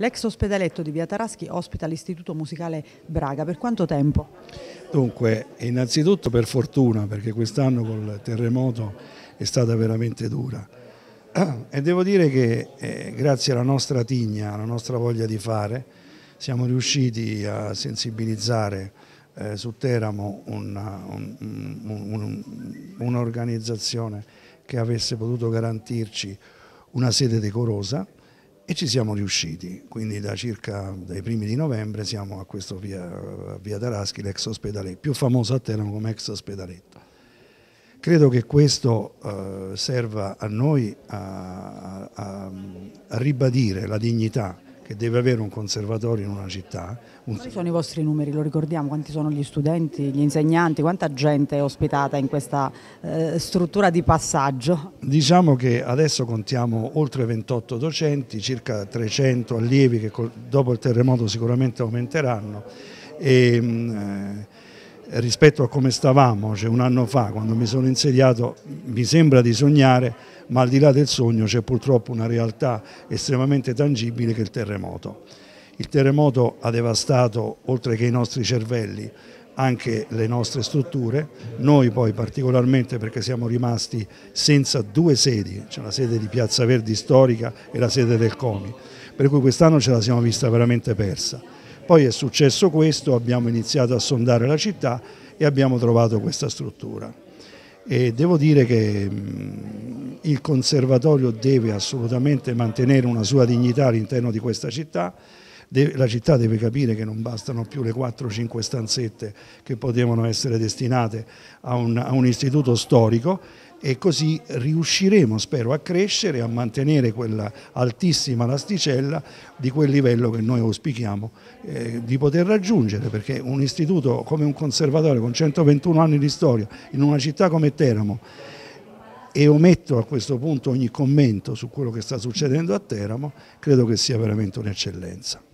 L'ex ospedaletto di Via Taraschi ospita l'Istituto Musicale Braga, per quanto tempo? Dunque, innanzitutto per fortuna, perché quest'anno col terremoto è stata veramente dura. E devo dire che eh, grazie alla nostra tigna, alla nostra voglia di fare, siamo riusciti a sensibilizzare eh, su Teramo un'organizzazione un, un, un, che avesse potuto garantirci una sede decorosa e ci siamo riusciti, quindi da circa dai primi di novembre siamo a questo via, via Taraschi, l'ex ospedale, più famoso a Teramo come ex ospedaletto. Credo che questo eh, serva a noi a, a, a ribadire la dignità che deve avere un conservatorio in una città. Un... Quali sono i vostri numeri? Lo ricordiamo? Quanti sono gli studenti, gli insegnanti? Quanta gente è ospitata in questa eh, struttura di passaggio? Diciamo che adesso contiamo oltre 28 docenti, circa 300 allievi che dopo il terremoto sicuramente aumenteranno. E, mh, mm, eh, rispetto a come stavamo cioè un anno fa quando mi sono insediato mi sembra di sognare ma al di là del sogno c'è purtroppo una realtà estremamente tangibile che è il terremoto. Il terremoto ha devastato, oltre che i nostri cervelli, anche le nostre strutture, noi poi particolarmente perché siamo rimasti senza due sedi, c'è cioè la sede di Piazza Verdi storica e la sede del COMI, per cui quest'anno ce la siamo vista veramente persa. Poi è successo questo, abbiamo iniziato a sondare la città e abbiamo trovato questa struttura. E devo dire che il conservatorio deve assolutamente mantenere una sua dignità all'interno di questa città, la città deve capire che non bastano più le 4-5 stanzette che potevano essere destinate a un, a un, istituto storico e così riusciremo, spero, a crescere, a mantenere quella altissima l'asticella di quel livello che noi auspichiamo eh, di poter raggiungere, perché un istituto come un conservatorio con 121 anni di storia in una città come Teramo, e ometto a questo punto ogni commento su quello che sta succedendo a Teramo, credo che sia veramente un'eccellenza.